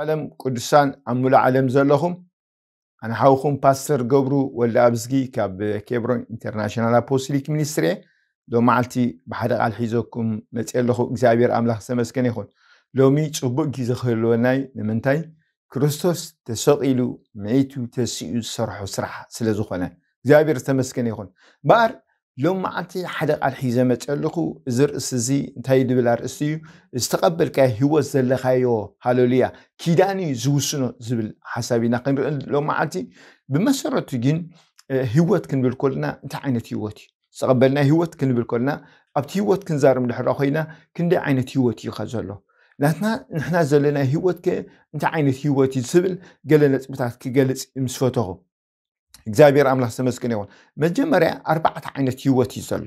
ዓለም ቅዱሳን ኣብ ሙሉእ ዓለም ዘለኹም ኣነ ሓውኩም ፓስተር ገብሩ ወልዲ ኣብዝጊ ካብ ኬብሮን ኢንተርናሽናል ኣፖስሊክ ሚኒስትሪ እየ ሎ መዓልቲ ብሓደ ቃል ሒዘኩም መፅ ኣለኹ እግዚኣብሔር ኣምላኽ ዝተመስገነ ይኹን ሎሚ ፅቡቅ ግዜ ክህልወናይ ንምንታይ ክርስቶስ ተሰቂሉ ምዒቱ ተሲኡ ዝሰርሖ ስራሕ ስለ ዝኾነ እግዚኣብሔር ዝተመስገነ ይኹን እምበር لما أنت حدق على الحزامة تقلقو زر السزي تاي دبل أرسيو استقبل كاي هو الزلخايو هالوليا كيداني زوسنو زبل حسابي نقيم لما أنت بمسرة تجين هوت كن بالكلنا انت عينت هوتي استقبلنا هوت كن بالكلنا أبت هوت كن زارم لحراخينا كن دي عينت هوتي خزلو لاتنا نحنا زلنا هوت كن انت عينت هوتي زبل قلنا تبتعت كي قلت እግዚኣብሔር ኣምላኽ ዘመስግን ይኹን መጀመርያ ኣርባዕተ ዓይነት ሂወት እዩ ዘሎ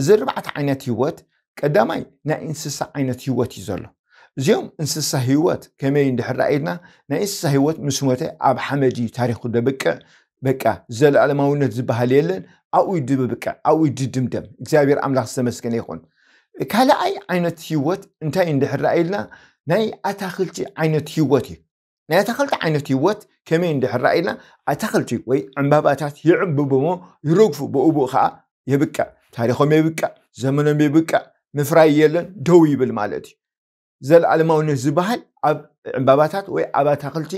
እዚ ኣርባዕተ ዓይነት ሂወት ቀዳማይ ናይ እንስሳ ዓይነት ሂወት እዩ ዘሎ እዚኦም እንስሳ ሂወት ከመይ እንድሕራእየድና ናይ እንስሳ ሂወት ምስ ሞተ ኣብ ሓመድ እዩ ታሪኩ ደብቅዕ በቃ ዘለኣለማውነት ዝበሃል የለን ኣብኡ ድብብቅዕ ኣብኡ ድድምደም እግዚኣብሔር ኣምላኽ ዝተመስገነ ይኹን ካልኣይ ዓይነት ሂወት እንታይ እንድሕራእየልና ናይ ኣታክልቲ ዓይነት ሂወት እዩ ናይ ተክልቲ ዓይነት ሂወት ከመይ እንድሕራ ኢልና ኣተክልቲ ወይ ዕምባባታት ይዕብብሞ ይረግፉ ብእቡእ ከዓ የብቃዕ ታሪኮም የብቃዕ ዘመኖም የብቃዕ ምፍራይ የለን ደው ይብል ማለት እዩ ዘለኣለማውነት ዝበሃል ኣብ ዕምባባታት ወይ ኣብ ኣታክልቲ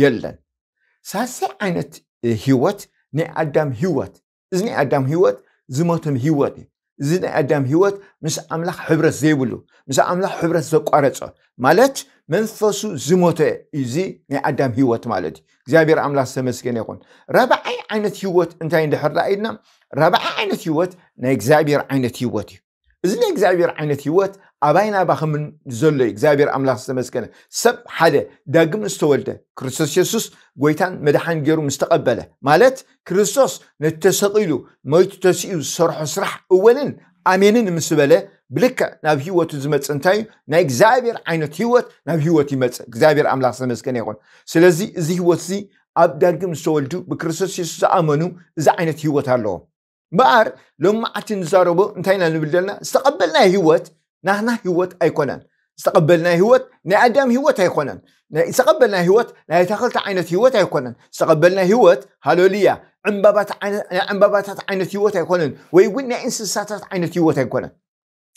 የለን ሳሳይ ዓይነት ሂወት ናይ ኣዳም ሂወት እዚ ናይ ኣዳም ሂወት ዝሞቶም ሂወት እዩ እዚ ናይ ኣዳም ሂወት ምስ ኣምላኽ ሕብረት ዘይብሉ ምስ ኣምላኽ ሕብረት ዘቋረፆ ማለት መንፈሱ ዝሞተ እዚ ናይ ኣዳም ሂወት ማለት እዩ እግዚኣብሔር ኣምላኽ ዝተመስገነ ይኹን ረብዓይ ዓይነት ሂወት እንታይ እንድሕር ርኢድና ረብዓይ ዓይነት ሂወት ናይ እግዚኣብሔር ዓይነት ሂወት እዩ እዚ ናይ እግዚኣብሔር ዓይነት ሂወት ኣባይና ባ ዘሎ እዩ እግዚኣብሔር ኣምላኽ ዝተመስገነ ሰብ ሓደ ዳግም ዝተወልደ ክርስቶስ የሱስ ጎይታን መድሓን ገይሩ ምስ ተቐበለ ማለት ክርስቶስ ነተሰቂሉ ተሰቂሉ መይቱ ተስኡ ዝሰርሖ ስራሕ እወንን ኣሜንን ምስ በለ ብልክዕ ናብ ሂወቱ ዝመፅእ እንታይ እዩ ናይ እግዚኣብሔር ዓይነት ሂወት ናብ ሂወት ይመፅእ እግዚኣብሔር ኣምላኽ ዝተመስገነ ይኹን ስለዚ እዚ ሂወት እዚ ኣብ ዳግም ዝተወልዱ ብክርስቶስ የሱስ ዝኣመኑ እዚ ዓይነት ሂወት ኣለዎ በኣር ሎም መዓልቲ ንዛረቦ እንታይ ኢና ንብል ዘለና ዝተቐበልናይ ሂወት ናህና ሂወት ኣይኮነን ዝተቐበልናይ ሂወት ናይ ኣዳም ሂወት ኣይኮነን ዝተቐበልናይ ሂወት ናይ ተኽልቲ ዓይነት ሂወት ኣይኮነን ዝተቐበልናይ ሂወት ሃሌሉያ ዕምባባታት ዓይነት ሂወት ኣይኮነን ወይ እውን ናይ እንስሳታት ዓይነት ሂወት ኣይኮነን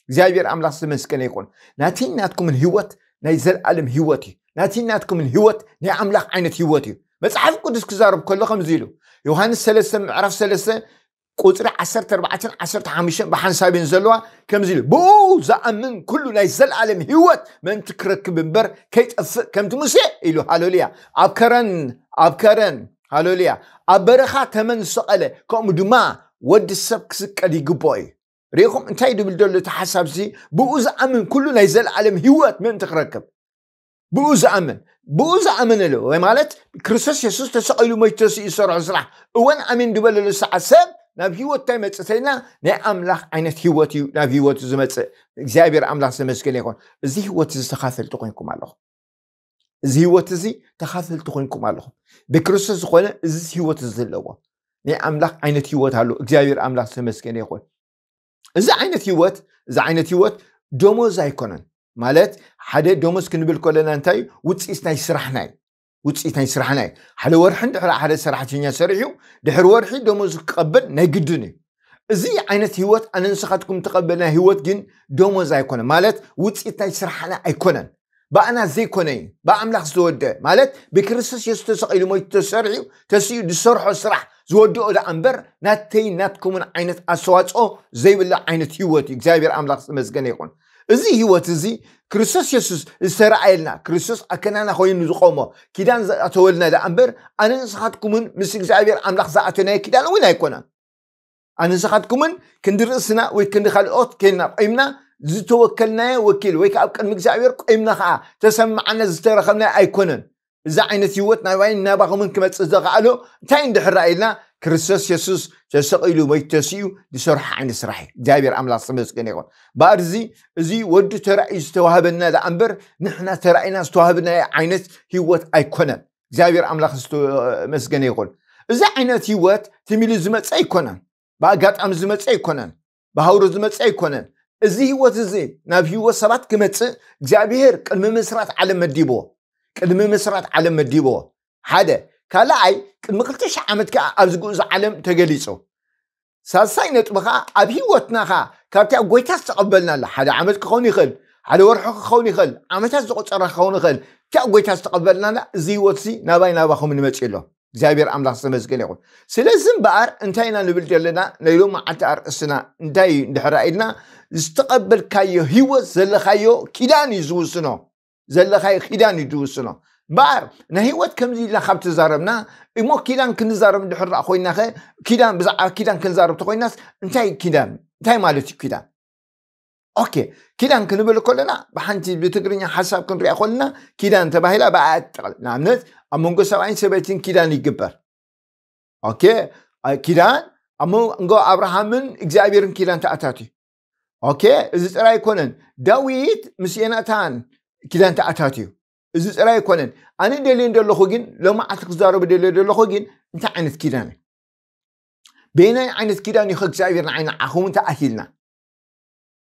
እግዚኣብሔር ኣምላኽ ዝተመስገነ ይኮን ናቲ ናትኩምን ሂወት ናይ ዘለኣለም ሂወት እዩ ናቲ ናትኩምን ሂወት ናይ ኣምላኽ ዓይነት ሂወት እዩ መፅሓፍ ቅዱስ ክዛረብ ከሎ ከምዚ ኢሉ ዮሃንስ 3 ምዕራፍ 3 قطر عشرة أربعة عشرة حامشة بحن سابين زلوا كم زيل بو زأمن كله لا يزل عالم هيوت من تكرك ببر كيت أف كم تمسى إلو هالوليا أبكرن أبكرن هالوليا أبرخة تمن سؤال كم دما ود سبك سكالي جبوي ريخم انتي دبل دول تحسب زي بو زأمن كله لا يزل عالم هيوت من تكرك بو زأمن بو زأمن له ومالت كريسوس يسوس تسأله ما يتسأل سرع سرع وين أمين دبل له سعسب ናብ ሂወት እንታይ መፅእ ተልና ናይ ኣምላኽ ዓይነት ሂወት እዩ ናብ ሂወት ዝመፅእ እግዚኣብሔር ኣምላኽ ዘመስገን ይኮን እዚ ሂወት እዚ ተካፈልቲ ኮይንኩም ኣለኹም እዚ ሂወት እዚ ተካፈልቲ ኮይንኩም ኣለኹም ብክርስቶስ ዝኮነ እዚ ሂወት እዚ ዘለዎ ናይ ኣምላኽ ዓይነት ሂወት ኣሎ እግዚኣብሔር ኣምላኽ ዘመስገን ይኮን እዚ ዓይነት ሂወት እዚ ዓይነት ሂወት ደሞዝ ኣይኮነን ማለት ሓደ ደሞዝ ክንብል ከለና እንታይ እዩ ውፅኢት ናይ ስራሕና እዩ ውፅኢት ናይ ስራሕና እዩ ሓደ ወርሒ ድሕሪ ሓደ ሰራሕተኛ ሰሪሑ ድሕሪ ወርሒ ደመዙ ክቀበል ናይ ግድን እዩ እዚ ዓይነት ሂወት ኣነ ንስኻትኩም ተቐበልና ሂወት ግን ደመዝ ኣይኮነን ማለት ውፅኢት ናይ ስራሕና ኣይኮነን ብኣና ዘይኮነ እዩ ብኣምላኽ ዝተወድአ ማለት ብክርስቶስ የሱ ተሰቂሉ ሞይቱ ተሰርሑ ተስኡ ዝሰርሖ ስራሕ ዝወድኦ ዳ እምበር ናተይ ናትኩምን ዓይነት ኣስተዋፅኦ ዘይብላ ዓይነት ሂወት እዩ እግዚኣብሔር ኣምላኽ ዝመዝገነ ይኹን ازي هوات ازي كريسوس يسوس السرع لنا كريسوس اكنانا خوي نزقومو كيدان اتولنا دا امبر انا نسخاتكمن مسك زعبير املاخ زعتنا كيدان وين يكون انا نسخاتكمن كند رأسنا وي كند خالقوت كينا قيمنا زي توكلنا وكيل ويك اب كان مكزعبير قيمنا خا تسمعنا زترخنا ايكونن اذا عينتي وتنا وين نابغ من كما تزغالو تاين دحر ክርስቶስ የሱስ ተሰቂሉ ወይ ተሲኡ ዝሰርሖ ዓይነት ስራሕ እዩ እግዚኣብሔር ኣምላኽ ዝመስገን ይኹን በኣድ እዚ እዚ ወዲ ተራእዩ ዝተዋህበና ዳኣ እምበር ንሕና ተራእና ዝተዋህብና ዓይነት ሂወት ኣይኮነን እግዚኣብሔር ኣምላኽ ዝመስገነ ይኹን እዚ ዓይነት ሂወት ትሚሉ ዝመፀ ኣይኮነን ብኣጋጣሚ ዝመፀ ኣይኮነን ብሃውሮ ዝመፀ ኣይኮነን እዚ ሂወት እዚ ናብ ሂወት ሰባት ክመፅእ እግዚኣብሄር ቅድሚ ምስራት ዓለም መዲብዎ ቅድሚ ምስራት ዓለም መዲብዎ ሓደ ካልኣይ ቅድሚ 2ልተ ዓመት ከዓ ኣብዚ ጉእዝ ዓለም ተገሊፆ ሳሳይ ነጥቢ ከዓ ኣብ ሂወትና ከዓ ካብቲ ኣብ ጎይታ ዝተቐበልና ኣሎ ሓደ ዓመት ክኸውን ይኽእል ሓደ ወርሑ ክኸውን ይኽእል ዓመታት ዝቆፀረ ክኸውን ይኽእል እቲ ኣብ ጎይታ ዝተቐበልናና እዚ ሂወት እዚ ናባይ ናባኹም ንመፅእ ኣሎ እግዚኣብሔር ኣምላኽ ዝተመስገን ይኹን ስለዚ በኣር እንታይ ኢና ንብል ዘለና ናይ ሎም ዓልቲ ኣርእስና እንታይ እዩ እንድሕራ ኢልና ዝተቐበልካዮ ሂወት ዘለካዮ ኪዳን እዩ ዝውስኖ ዘለካዮ ኪዳን እዩ ዝውስኖ ናይ ንሂወት ከምዚ ኢልና ካብ ትዛረብና እሞ ኪዳን ክንዛረብ ድሕር ኣ ኮይና ኸ ኪዳን ብዛዕባ ኪዳን ክንዛረብ ተኮይናስ እንታይ ኪዳን እንታይ ማለት እዩ ኪዳን ኦኬ ኪዳን ክንብል ከለና ብሓንቲ ብትግርኛ ሓሳብ ክንሪኣ ከለና ኪዳን ተባሂላ ብኣ ጥቕል ንኣብነት ኣብ መንጎ ሰብኣይን ሰበይትን ኪዳን ይግበር ኦኬ ኪዳን ኣብ መንጎ ኣብርሃምን እግዚኣብሔርን ኪዳን ተኣታት እዩ ኦኬ እዚ ጥራይ ይኮነን ዳዊት ምስ ኤናታን ኪዳን ተኣታት እዩ እዚ ፅራይ ይኮነን ኣነ ደልዮ እንደለኹ ግን ሎማዓልቲ ክዛረቡ ደልዮ ደለኹ ግን እንታይ ዓይነት ኪዳን እዩ በናይ ዓይነት ኪዳን እዩ ከእግዚኣብሔር ንዓይና ዓኹም እንታይ ኣሂልና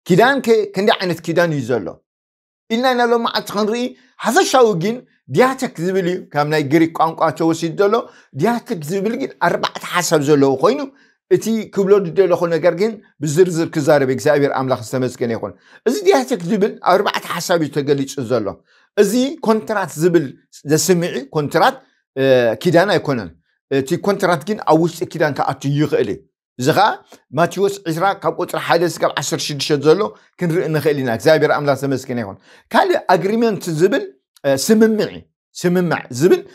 ኪዳን ከ ክንደይ ዓይነት ኪዳን እዩ ዘሎ ኢልና ኢና ሎማዓልቲ ክንርኢ ሓፈሻዊ ግን ዲያተክ ዝብል እዩ ካብ ናይ ግሪክ ቋንቋ ተወሲድ ዘሎ ዲያተክ ዝብል ግን ኣርባዕተ ሓሳብ ዘለዎ ኮይኑ እቲ ክብሎ ዝደለኹ ነገር ግን ብዝርዝር ክዛረብ እግዚኣብሔር ኣምላኽ ዝተመስገነ ይኹን እዚ ዲያተክ ዝብል ኣርባዕተ ሓሳብ እዩ ተገሊፁ ዘሎ ازي كونترات زبل زسمعي كونترات كيدان ايكونن تي كونترات كين اوش كيدان كاتو يغلي زغا ماتيوس عزرا كابوتر حادث كاب عشر شد شد زلو كن رئن خيلينا زابير املا سمسكين ايكون كالي اغريمنت زبل سممعي سممع زبل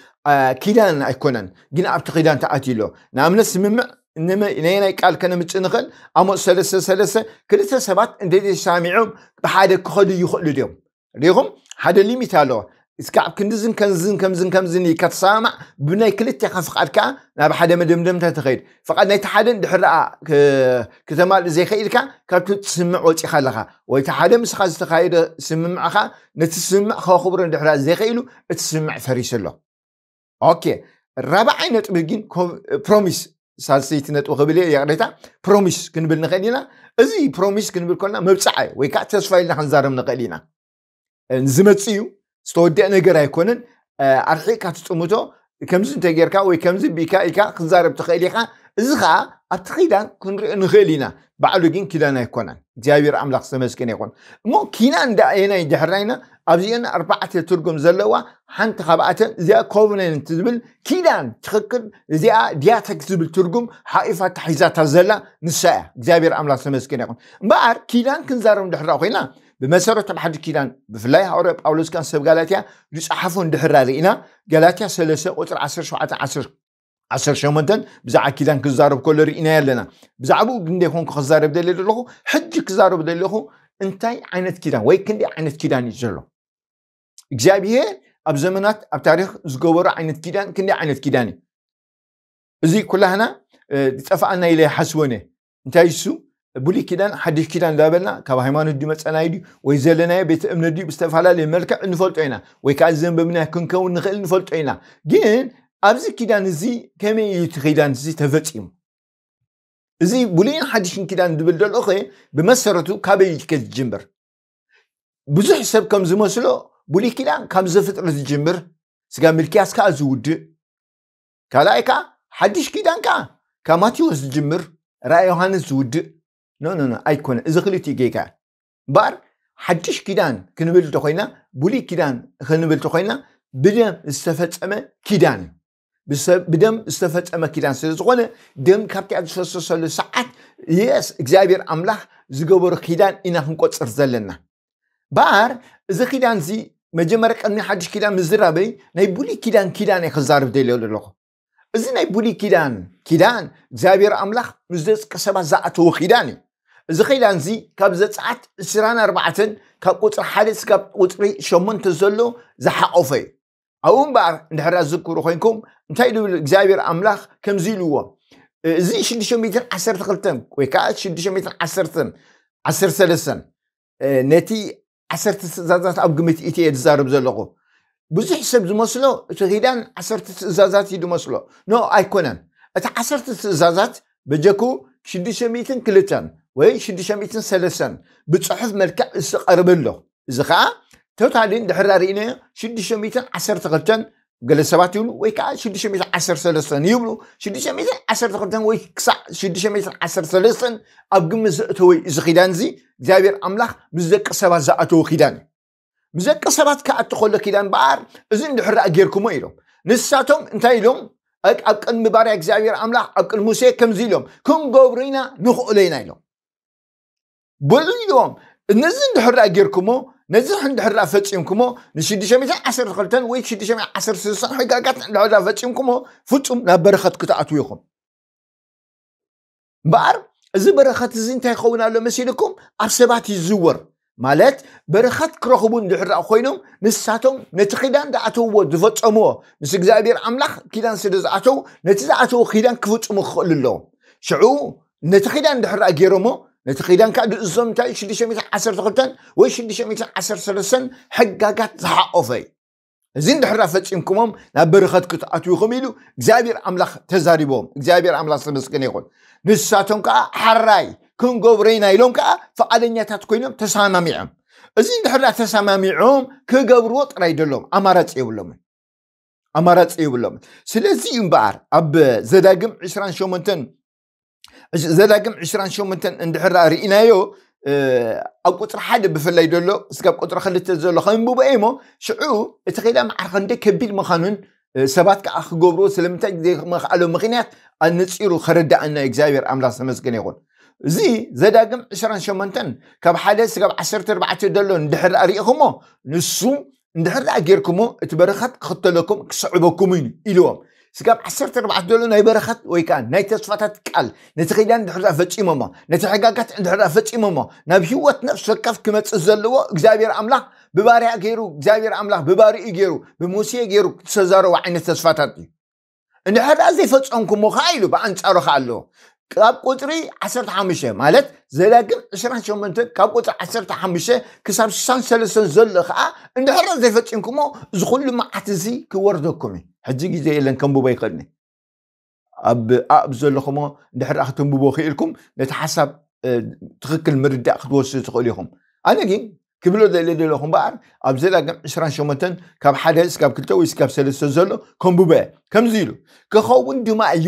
كيدان ايكونن كين ابتو كيدان تاتيلو نعمل سممع إنما إنينا يقال كنا متنقل أما سلسة سلسة كل سبات إن دي سامعهم بحاجة يخلو اليوم ريغم هذا ليميت له اسكعب كنزن كنزن كمزن كمزن كتسامع بناي كلتا خفقات كا ناب حدا مدمدم تتخيد فقد نايت حدا دحرا كتمال زي خيلكا كابتو تسمع وتي خلخا ويت حدا مسخا زتخايد سمع خا نتسمع خا خبر دحرا زي خيلو تسمع فريش له اوكي رابع نطب ግን ፕሮሚስ ሳልሰይቲ ነጥብ ክብል እየ ቅሬታ ፕሮሚስ ክንብል ንኽእል ኢና እዚ ፕሮሚስ ክንብል ኮልና መብፃዕ ወይ ከዓ ተስፋ ኢልና ክንዛረብ ንኽእል ኢና ንዝመፅኡ ዝተወድአ ነገር ኣይኮነን ኣርሒቕካ ትፅምቶ ከምዚ እንተጌርካ ወይ ከምዚ ቢካ ኢልካ ክዛረብ ትኽእል ኢኻ እዚ ከዓ ኣብቲ ኺዳን ክንሪኦ ንኽእል ኢና ባዕሉ ግን ኪዳን ኣይኮናን እግዚኣብሔር ኣምላኽ ዝተመስገን ይኮን እሞ ኪናን ዳኣየናይ ድሕራይና ኣብዚአን ኣርባዕተ ትርጉም ዘለዋ ሓንቲ ካብኣተን እዚኣ ኮቨነንት ዝብል ኪዳን ትኽክል እዚኣ ዲያተክ ዝብል ትርጉም ሓቂፋ ተሓሒዛታ ዘላ ንሳ እያ እግዚኣብሔር ኣምላኽ ዝተመስገን ይኹን እምበኣር ኪዳን ክንዛረብ ድሕራ ኮይና بمسارات الحج كيدان بفلاي هاوري باولوس كان سب غالاتيا جوز احفون دهر رارينا غالاتيا سلسة قطر عصر شو عطا عصر عصر شو مدن بزا عكيلان كزارو كل رئينا يلنا بزا عبو قندي هون كزارب دي للوخو حج كزارب دي للوخو انتاي عينت كيلان وي كندي عينت كيلان يجرلو اكزابي هي اب زمنات اب تاريخ زغورو عينت كيلان كندي عينت كيلاني ازي كلها هنا دي تفعلنا يلي حسوني انتاي سو ብሉይ ኪዳን ሓዱሽ ኪዳን እዳበልና ካብ ሃይማኖት ድዩ መፀናይ ድዩ ወይ ዘለናዮ ቤተ እምነት ድዩ ብዝተፈላለየ መልክዕ እንፈልጦ ኢና ወይ ከዓ ዘንበብና ክንከውን ንኽእል ንፈልጦ ኢና ግን ኣብዚ ኪዳን እዚ ከመይ እዩ እቲ ኪዳን እዚ ተፈፂሙ እዚ ብሉይን ሓድሽን ኪዳን ዝብል ደሎ ኸ ብመሰረቱ ካበይ ከ ዝጅምር ብዙሕ ሰብ ከም ዝመስሎ ብሉይ ኪዳን ካብ ዘፍጥሪ ዝጅምር ስጋ ምልክያስ ከዓ ዝውድእ ካልኣይ ከዓ ሓድሽ ኪዳን ከዓ ካብ ማቴዎስ ዝጅምር ራእይ ዮሃንስ ዝውድእ ኖ ኖ ኣይኮነ እዚ ክልቲ ጌጋ በኣር ሓድሽ ኪዳን ክንብል እንተኮይና ብሉይ ኪዳን ክንብል እንተኮይና ብደም ዝተፈፀመ ኪዳን ብደም ዝተፈፀመ ኪዳን ስለ ዝኾነ ደም ካብቲያ ዝፈሰሰሉ ሰዓት የስ እግዚኣብሔር ኣምላኽ ዝገበሩ ኪዳን ኢና ክንቆፅር ዘለና በኣር እዚ ኪዳን እዚ መጀመርያ ቅድሚ ሓድሽ ኪዳን ምዝራበይ ናይ ብሉይ ኪዳን ኪዳን እየ ክዛርብ ደልዮ ኣለኹ እዚ ናይ ብሉይ ኪዳን ኪዳን እግዚኣብሔር ኣምላኽ ምስ ደቂ ሰባት ዝኣተዎ ኪዳን እዩ زخيلان زي كاب زتعت سران أربعة كاب قطر حادث كاب قطر شمون تزلو زحق أوفي أون بار ندحر أذكر خوينكم نتايدو الإجابير أملاخ كم زيلوهم زي شدشو ميتن عسر تقلتن ويكا شدشو ميتن عسرتن عسر سلسن نتي عسر تزازات أب قمت إتي يتزارب زلقو بزح سب زمسلو تغيدان عسر تزازات يدو مسلو نو أيكونن أتا عسر تزازات بجكو شدشو ميتن وين شدشاميتن سلسان بتصحف ملكع استقرب له إذا خا توتالين دحر رأينا شدشاميتن عشر تقلتن قال السبات يقولوا ويكا شدشاميتن عشر سلسان يقولوا شدشاميتن عشر تقلتن ويكسع شدشاميتن عشر سلسان أبقم زقتوي إذا خيدان زي زابير أملاخ بزق سبات زقتو خيدان بزق سبات كأتخول لكيدان بار إذن دحر أجيركم ويرو نساتهم انتايلهم أك أك أن مبارك زابير أملاخ أك الموسيقى كم زيلهم كم قوبرينا نخ علينا بلیوم نزین دحر اگر کمو نزین دحر فتیم کمو نشیدی شمیت عصر خلتن وی شیدی شمیت عصر سیسان حقیقت دحر فتیم کمو فتیم نبرخت کت عطیه خم بار از برخت زین تی خون علی مسیل کم عصبتی زور مالت برخت کرخون دحر آخوینم نساتم دعتو ود فتیم و نسیگذاریر عملخ کیدن سر دعتو نتیز دعتو خیدن کفتیم خلیلام شعو نتقیدن دحر اگرمو ነቲ ከይዳንካ ድእዞም እንታይ 612 ወይ 613 ሕጋጋት ዝሓቆፈ እዩ እዚ ንድሕራ ፈፂምኩሞም ናብ በረኸት ክትኣትዩኹም ኢሉ እግዚኣብሔር ኣምላኽ ተዛሪቦም እግዚኣብሔር ኣምላኽ ዝተመስገነ ይኹን ንሳቶም ከዓ ሓራይ ክንገብረኢና ኢሎም ከዓ ፈቓደኛታት ኮይኖም ተሰማሚዖም እዚ ንድሕራ ተሰማሚዖም ክገብርዎ ጥራይ ደሎም ኣማራፂ የብሎምን ኣማራፂ የብሎምን ስለዚ እዩ እምበኣር ኣብ ዘዳግም 28 زلاقم عشران شو متن اندحر رأينا يو أو قطر حد بفلاي دولو سكاب قطر خلي تزولو خلي مبوبا ايمو شعو اتخيلا معرخان دي كبير مخانون سبات كأخ قبرو سلمتا دي مخالو مغينات النسيرو خرد دعنا اكزاير عملا سمسكن يقول زي زلاقم عشران شو منتن كاب حالي سكاب عشر تربعتو دولو اندحر رأيكمو نسو اندحر رأيكمو اتبرخات خطلكم كسعبكمين إلوام سكاب عشرت أربعة دولار ناي برخت ويكان ناي تصفات تكال نتخيلان دحرة فتش إمامة نتحققات عند حرة فتش إمامة نبيوة نفس الكف كما تزلوا إجابير أملا بباري أجيرو إجابير أملا بباري أجيرو بموسى أجيرو تزارو عين تصفات عند حرة أزي فتش أنكم مخايلو بعند أروح علو ካብ ቁፅሪ 15 ማለት ዘዳግም 28 ካብ ቁፅሪ 15 ክሳብ 63 ዘሎ ከዓ እንድሕር ዘይፈፂምኩሞ እዚ ኩሉ መዓት እዚ ክወርደኩም እዩ ሕጂ ግዜ የለን ከንብቦ ይኽእልኒ ኣብ ኣብ ዘለኹሞ እንድሕር ክትንብቦ ክኢልኩም ነቲ ሓሳብ ትክክል ምርዳእ ክትወስድ ትኽእሉ ኢኹም ኣነ ግን ክብሎ ዘለ ዘለኹ እምበኣር ኣብ ዘዳግም 28 ካብ ሓደ ስካብ 2 ወይ ስካብ 3 ዘሎ ከንብበ ከምዚ ኢሉ ክኸውን ድማ እዩ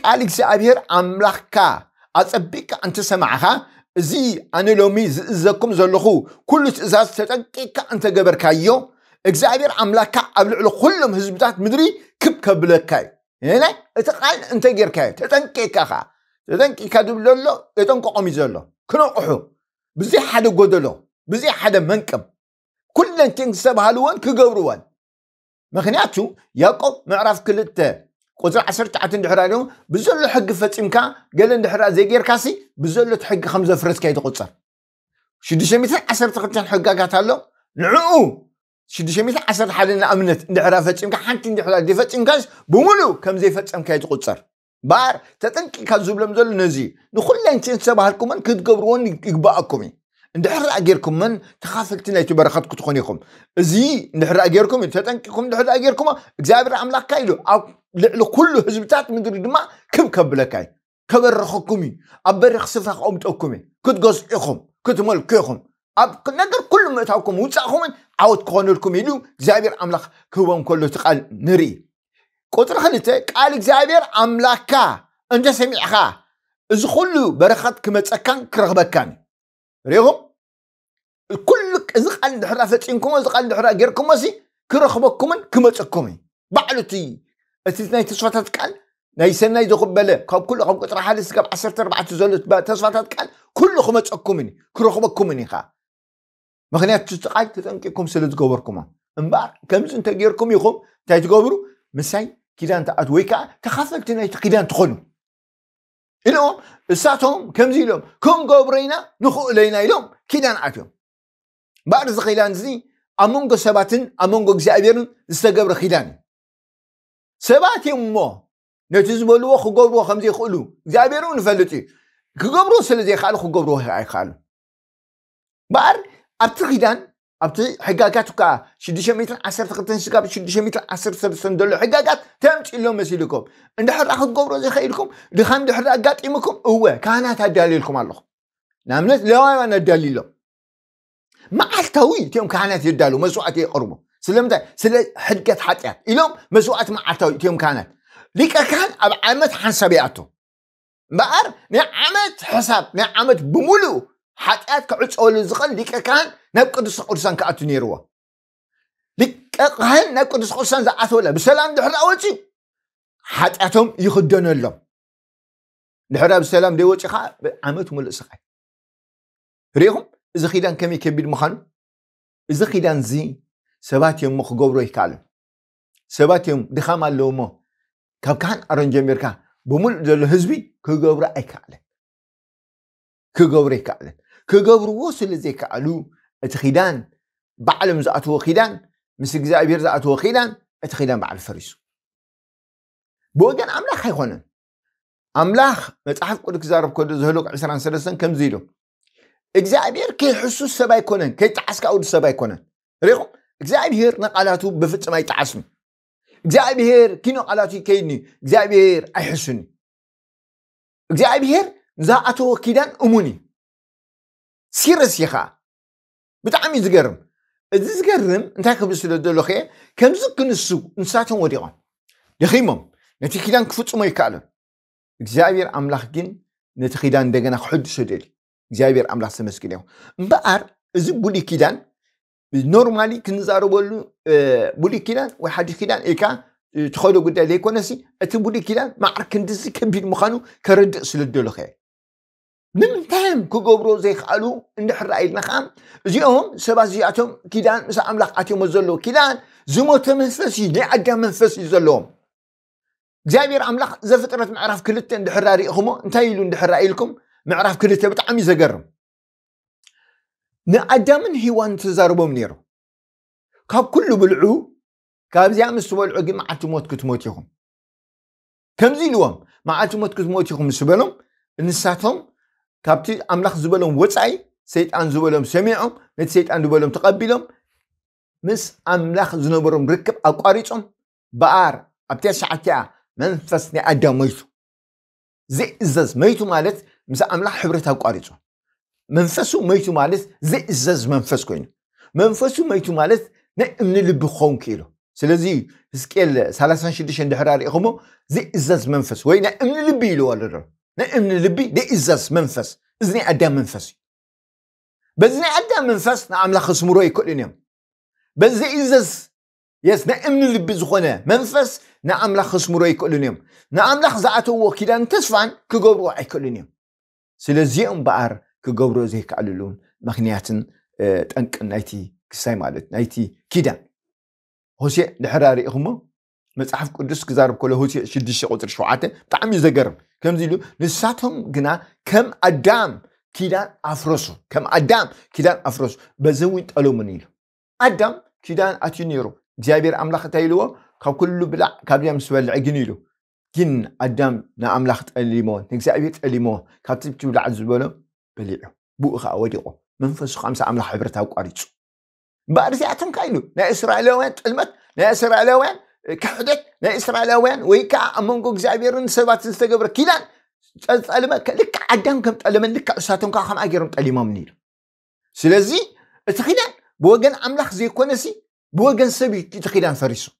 قال إكسابير أملاكا أصبك أنت سمعها زي أنا لومي زكم زلخو كل إزاز تتكيك أنت قبر كايو إكسابير أملاكا قبل كلهم هزبتات مدري كب كبلكاي هنا إتقال أنت قير كاي تتكيك أخا تتكيك دبلولو يتنكو قومي زلو كنو أحو بزي حدا قدلو بزي حدا منكم كل أنت إنسابها لوان كقبروان مخنياتو يقوم معرف كل التال ቁፅሪ 1ሸዓተ እንድሕራ ድ ብዘሎ ሕጊ ፈፂምካ ገለ እንድሕራ ዘይጌርካሲ ብዘሎ እቲ ሕጊ ከም ዘፍረስካ ይትቁፀር 612 ሕጋጋት ኣሎ ንዕኡ 611 ንኣምነት እንድሕራ ፈፂምካ ሓንቲ እንድሕራ ዘይፈፂምካስ ብሙሉእ ከምዘይፈፀምካ ዘይፈፀምካ ይትቁፀር እምበር ተጠንቂካ ዝብሎም ዘሎ ነዚ ንኩለን ችን ዝተባሃልኩምን ክትገብርዎን ይግባኣኩም እዩ ندحر أجيركم من تخافلتنا يتبر خدكم تخونيكم زي ندحر أجيركم يتتنككم ندحر أجيركم إجابر عملاك كايلو أو لكل هزبتات مدري دما كم كبلكاي كبرخكمي أبرخ سفرخ أمتكمي كتقصعكم كتملككم أب نجر كل ما تاكم وتساهم عود كونلكم يلو إجابر عملاك كوم كله تقال نري قطر خلته قال إجابر عملاكا أنت سمعها إذ كله برخت كمتسكن كرغبكان ريغم كلك ازقال دحرا فتشينكم ازقال دحرا غيركم ماسي كرخبكم كمتشكم بعلوتي اتيتني تشفاتات قال ناي سناي دخبله كاب كل قم قطره حال سكاب 10 4 زلت تشفاتات قال كلكم متشكم كرخبكم نيخا مغنيات تتقاي تتنقيكم سلت غبركم انبار كمز انت غيركم يخم تاي تغبروا مساي كيدان تاعت ويكا تخافلتني تقيدان تخونوا إلهم الساتهم كم زيلهم كم قبرينا نخو إلينا إلهم كيدان عاتهم بعد زخيلان زي أمونغو سباتن أمونغو زعبيرن استقبر خيلان سبات نتيز نتزبلو خو قبر قبرو زي خلو جزائبيرون فلتي كقبرو سلزي خالو خو قبرو هاي خالو بعد أبتر أبتخيدان أبتي حقاقات وكا شدشة متر عصر فقط انشقاب شدشة متر عصر سبسن دولو حقاقات تمت اللو مسيلكم ان دحر اخد قبرو زي خيركم دخان دحر اقات امكم اوه كانت هداليلكم الله نامنات لوايوان الداليلو ما عالتاوي تيوم كانت يدالو مسوعات يقربو سلمتا سل حدقات حتيات اليوم مسوعات ما عالتاوي تيوم كانت ليك كان اب عمت حنسابياتو بقر نعمت حساب نعمت بمولو حتيات كعوش اولو زخل ليك كان ናብ ቅዱስ ቅዱሳን ክኣቱ ነይርዎ ልቀቕህን ናብ ቅዱስ ቅዱሳን ዝኣተወለ ብሰላም ድሕር ኣወፅዩ ሓጢኣቶም ይኽደነሎም ድሕራ ብሰላም ደይወፂ ከዓ ዓመት ሙሉእ ስቃይ ሪኢኹም እዚ ኪዳን ከመይ ከቢድ ምዃኑ እዚ ኪዳን እዚ ሰባት እዮም ሞ ክገብሮ ይከኣሉ ሰባት እዮም ድኻም ኣለዎ ሞ ካብ ካህን ኣሮን ጀሚርካ ብሙሉእ ዘሎ ህዝቢ ክገብሮ ኣይከኣለን ክገብሮ ይከኣለን ክገብርዎ ስለ ዘይከኣሉ እቲ ኺዳን በዓሎም ዝኣትዎ ኺዳን ምስ እግዚኣብሔር ዝኣትዎ ኺዳን እቲ ኺዳን በዓል ፈሪሱ ብወገን ኣምላኽ ኣይኮነን ኣምላኽ መፅሓፍ ቅዱስ ክዛረብ ከዶ ዝህሉቅ 23 ከምዚ ኢሉ እግዚኣብሔር ከይሕሱስ ሰብ ኣይኮነን ከይጣዓስካ ኣውዱ ሰብ ኣይኮነን ሪኹም እግዚኣብሔር ንቃላቱ ብፍፅም ኣይጣዓስን እግዚኣብሔር ኪኖ ቃላቱ ይከይድኒ እግዚኣብሔር ኣይሕሱን እዩ እግዚኣብሔር ንዝኣተዎ ኪዳን እሙን እዩ ሲረስ እዩ ከዓ ብጣዕሚ እዩ ዝገርም እዚ ዝገርም እንታይ ክብል ስለ ዘሎ ኸ ከምዚ ክንሱ እንስሳቶም ወዲቖም ደኺሞም ነቲ ኪዳን ክፍፅሞ ይከኣሎም እግዚኣብሔር ኣምላኽ ግን ነቲ ኪዳን እንደገና ክሕድሶ ደል እግዚኣብሔር ኣምላኽ ዝተመስግን እዮም እምበኣር እዚ ብሉይ ኪዳን ኖርማሊ ክንዛረበሉ ብሉይ ኪዳን ወይ ሓዱሽ ኪዳን ኢልካ ትኸዶ ጉዳይ ዘይኮነሲ እቲ ብሉይ ኪዳን ማዕር ክንዲዚ ከቢድ ምዃኑ ከረድእ ስለ ደሎ ኸየ ንምንታይ እዮም ክገብሮ ዘይከኣሉ እንድሕር ረኣይልና ከዓ እዚኦም ሰባት እዚኣቶም ኪዳን ምስ ኣምላኽ ኣትዮም ዘለዎ ኪዳን ዝሞተ መንፈስ እዩ ናይ ኣዳም መንፈስ እዩ ዘለዎም እግዚኣብሔር ኣምላኽ ዘፍጥረት ምዕራፍ ክልተ እንድሕራ ሪኢኹሞ እንታይ ኢሉ እንድሕራ ኢልኩም ምዕራፍ ክልተ ብጣዕሚ እዩ ዘገርም ንኣዳምን ሂዋን ተዛርቦም ነይሩ ካብ ኩሉ ብልዑ ካብዚኣ ምስ ትበልዑ ግን መዓልቲ ሞት ክትሞት ኢኹም ከምዚ ኢልዎም መዓልቲ ሞት ክትሞት ኢኹም ምስ በሎም እንሳቶም كابتي أملاخ زبلهم وصعي سيطان زبلهم سمعهم نت سيطان زبلهم تقبلهم مس أملاخ زنبرهم ركب أقاريتهم بار أبتيا شعتيا منفسني أدام ميتو زي إزاز ميتو مالت مس أملاخ حبرت أقاريتهم منفسو ميتو مالت زي إزاز منفس كوين منفسو ميتو مالت نأمن لبخون كيلو سلزي سكيل سالسان شدش اندحرار إخمو زي إزاز منفس وين نأمن لبيلو على الرب لأن لبي دي إزاز منفس إزني أدا منفس بزني أدا منفس نعمل خصم روي كل يوم بزني إزاز يس نأمن لبي زخونة منفس نعمل خصم روي كل يوم نعمل خزعته وكيدا نتسفن كقبر وعي كل يوم سلزيهم بعر كقبر زيك على اللون مخنيات آه، تنك نايتي كساي مالت نايتي كيدا هوسيا دحراري هما مسحف قدس كزار كله هوسيا شدش قدر شعاته تعمي زقرم ከምዚ ኢሉ ንሳቶም ግና ከም ኣዳም ኪዳን ኣፍረሱ ከም ኣዳም ኪዳን ኣፍረሱ በዚ ጠሎምን ኢሉ ኣዳም ኪዳን ኣትዩ ነይሩ እግዚኣብሔር ኣምላኽ እንታይ ኢልዎ ካብ ኩሉ ብላዕ ካብዚያ ምስ በልዐ ግን ኢሉ ግን ኣዳም ንኣምላኽ ጠሊሞ ንእግዚኣብሔር ጠሊሞ ካብቲ ብላዕ ዝበሎ በሊዑ ብኡ ከዓ ወዲቆ መንፈሱ ከምሳ ኣምላኽ ሕብረት ኣቋሪፁ እምበኣር ካ ኢሉ ናይ እስራኤላውያን ጥልመት ናይ እስራኤላውያን كحدث لا إسرائيل وين ويكا أمونكو زعبير سبات استجبر كيلان تعلم لك عدم كم تعلم لك ساتون كم أجرم تعلم منير سلزي تخيلان بوجن أملاخ زي كونسي بوجن سبي تخيلان فريسو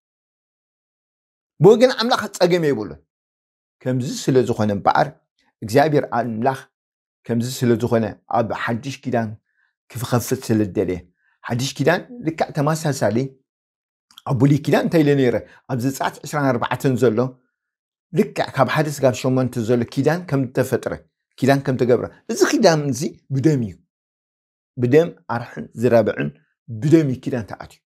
بوجن أملاخ تأجم يقول كم زي سلزو خن بعر زعبير أملاخ كم زي سلزو خن أب حدش كيلان كيف خفت سلدة حدش كيلان لك تماسها سالي ኣብ ብሉይ ኪዳን እንታይ ኢለ ነይረ ኣብ ዘፃት 24 ዘሎ ልክዕ ካብ ሓደ ስጋብ ሸመንተ ዘሎ ኪዳን ከም ተፈጥረ ኪዳን ከም ተገብረ እዚ ኪዳን እዚ ብደም እዩ ብደም ኣርሕን ዝረብዕን ብደም እዩ ኪዳን ተኣትዩ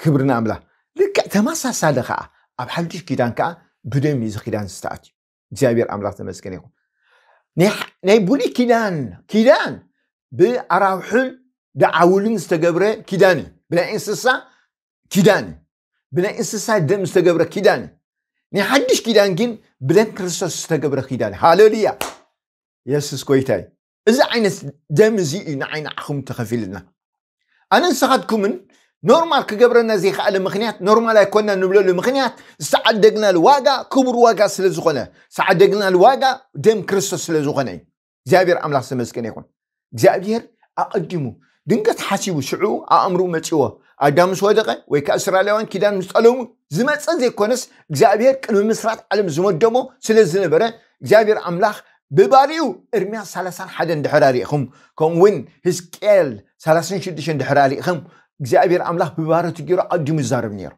ክብርና ኣምላኽ ልክዕ ተመሳሳለ ከዓ ኣብ ሓዱሽ ኪዳን ከዓ ብደም እዩ እዚ ኪዳን ዝተኣትዩ እግዚኣብሔር ኣምላኽ ተመስገን ይኹን ናይ ብሉይ ኪዳን ኪዳን ብኣራውሕን ዳዓውልን ዝተገብረ ኪዳን እዩ ብናይ እንስሳ ኪዳን ብናይ እንስሳ ደም ዝተገብረ ኪዳን ናይ ሓድሽ ኪዳን ግን ብደም ክርስቶስ ዝተገብረ ኪዳን ሃሌሉያ የሱስ ጎይታይ እዚ ዓይነት ደም እዚ እዩ ንዓይኒ ዓኹም ተኸፊልና ኣነ ንስኻትኩምን ኖርማል ክገብረና ዘይከኣለ ምክንያት ኖርማል ኣይኮንና ንብለሉ ምክንያት ዝተዓደግናሉ ዋጋ ክቡር ዋጋ ስለ ዝኾነ ዝተዓደግናሉ ዋጋ ደም ክርስቶስ ስለ ዝኾነ እዩ እግዚኣብሔር ኣምላኽ ዝተመስገነ ይኹን እግዚኣብሔር ኣቐዲሙ ድንገት ሓሲቡ ሽዑ ኣእምርኡ መፂዎ أدم سودقة ويكسر لون كده مستلوم زمت صدق كونس جابير كانوا مسرات على مزمود دمو سلزنا برا جابير أملاخ بباريو إرميا سلاسان حدا دحراري خم كم وين هسكيل سلاسان شدشن خم جابير أملاخ ببارو تجرا أدم الزارب نير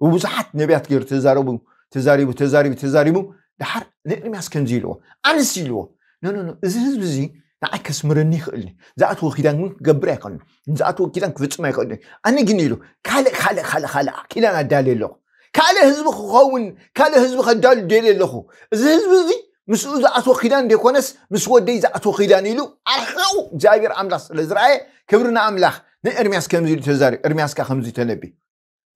وبزحت نبيات كير تزاربو تزاربو تزاربو تزاربو دحر نإرميا سكنزيلو أنسيلو نو نو نو إذا هزبزي ንዓይ ከስምረኒ ይኽእልኒ ዝኣትዎ ኪዳን እውን ክገብር ኣይክእልኒ ዝኣትዎ ኪዳን ክፍፅም ኣይክእልኒ ኣነ ግን ኢሉ ካልእ ካልእ ካልእ ካልእ ኪዳን ኣዳልየ ኣለኹ ካልእ ህዝቢ ክኸውን ካልእ ህዝቢ ከዳሉ ደል ኣለኹ እዚ ህዝቢ እዚ ምስኡ ዝኣትዎ ኪዳን ደይኮነስ ምስ ወደይ ዝኣትዎ ኪዳን ኢሉ ኣርሕቑ እግዚኣብሔር ኣምላኽ ስለ ዝረኣየ ክብሪ ንኣምላኽ ንኤርምያስ ከምዚ ኢሉ ተዛሪብ ኤርምያስካ ከምዚ ተነቢ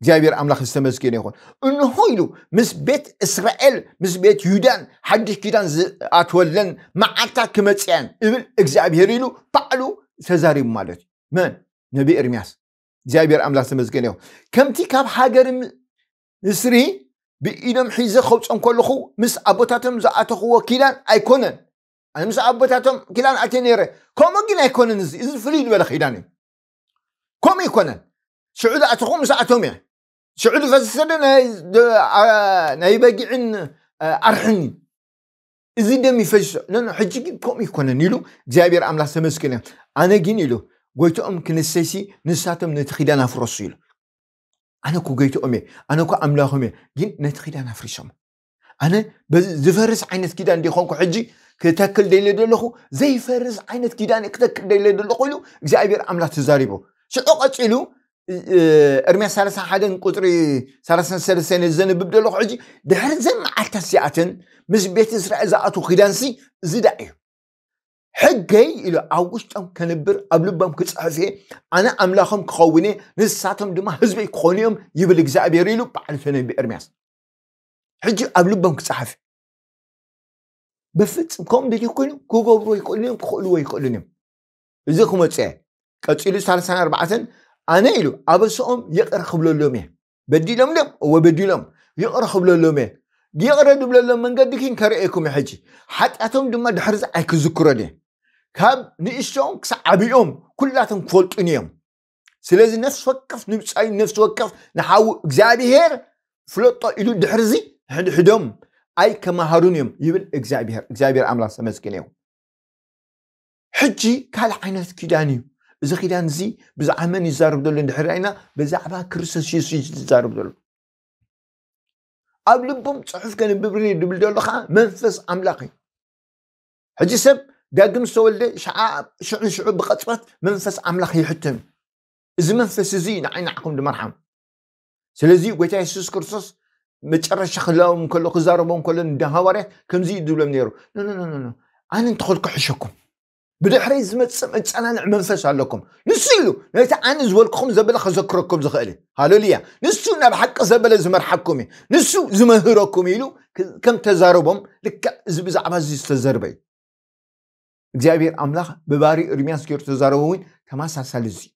እግዚኣብሔር ኣምላኽ ዝተመስገነ ይኹን እንሆ ኢሉ ምስ ቤት እስራኤል ምስ ቤት ይሁዳን ሓድሽ ኪዳን ዝኣትወለን መዓልታት ክመፅያን እብል እግዚኣብሔር ኢሉ ባዕሉ ተዛሪቡ ማለት እዩ መን ነቢ ኤርምያስ እግዚኣብሔር ኣምላኽ ዝተመዝገነ ይኹን ከምቲ ካብ ሃገር ምስሪ ብኢዶም ሒዘ ከውፆም ከለኹ ምስ ኣቦታቶም ዝኣተኽዎ ኪዳን ኣይኮነን ምስ ኣቦታቶም ኪዳን ኣትየ ነይረ ከምኡ ግን ኣይኮነን እዚ እዚ ፍልይ ዝበለ ኪዳን እዩ ከምኡ ይኮነን ሽዑ ዝኣተኹ ምስ ኣቶም እየ شعود فسرنا ناي آه، بقعن أرحني آه، إذا دم يفشل لأنه حجي كم يكون نيلو جابر أملا سمسكنا أنا جينيلو قلت أم كنسيسي نساتم نتخيدنا فرصيلو أنا كو قلت أمي أنا كو أملاهم جين نتخيدنا فرشهم أنا زفرس عينت كده عندي خونكو حجي كتاكل ديلي دلخو زي فرس عينت كده أنا كتاكل ديلي دلخو إلو جابر أملا تزاريبو شعوق أتشيلو ارمي سالسا حدن قطري سالسا سالسين الزن ببدلو حجي دهر زن معتا سياتن مز بيت إسرائيل زاعتو خدانسي زدائي حجي إلى أوشتم كنبر أبلبم كتسعفي أنا أملاخهم كخوني نساتهم دما هزبي كخونيهم يبل إكزابير إلو بعد فني بإرمياس حجي أبلبم كتسعفي بفتم كم دي كونيوم كوغو برو يكونيوم كخولو يكونيوم إذا اتسيه تسعي سالسان اربعتن ኣነ ኢሉ ኣበስኦም ይቕረ ክብለሎም እየ በዲሎም ድዮም እወ በዲሎም ይቕረ ክብለሎም እየ ይቕረ ድብለሎም መንገዲ ክን ከርእየኩም ሕጂ ሓጢኣቶም ድማ ድሕር ዚ ኣይክዝክረን እየ ካብ ንእሽቶም ክሳብ ዓብኦም ኩላቶም ክፈልጡን እዮም ስለዚ ነፍሲ ወቀፍ ንብፃዩ ነፍሲ ወቀፍ ንሓዊ እግዚኣብሄር ፍለጦ ኢሉ ድሕርዚ ሕድሕዶም ኣይከመሃሩን እዮም ይብል እግዚኣብሄር እግዚኣብሔር ኣምላክ ተመስግን እዮም ሕጂ ካልእ ዓይነት ኪዳን እዩ بزخيران زي بزعمني زارب دول عند حرينا بزعبا كرسوس يسوي زارب دول أبل بوم تعرف كان ببري دبل دول خا منفس عملاقي حجي سب داقم سولد شعاب شعن شعب بقطبات منفس عملاقي حتم إذا منفس زي نعين عقم دمرحم سلزي قتا يسوس كرسوس متشرش خلاهم كلو خزاربهم كلو ندهاوري كم زي دولم نيرو نو نو نو نو أنا ندخل كحشكم بدحري زمتسم اتسانان منفس عليكم نسيلو نيتا انا زولكم زبل خزكركم زخلي هالوليا نسو نبحق زبل زمرحكمي نسو زمهركم يلو كم تزاربهم لك زبز عبازي استزربي اكزابير املاخ بباري ارمياس كير تزاربوين كما ساسالزي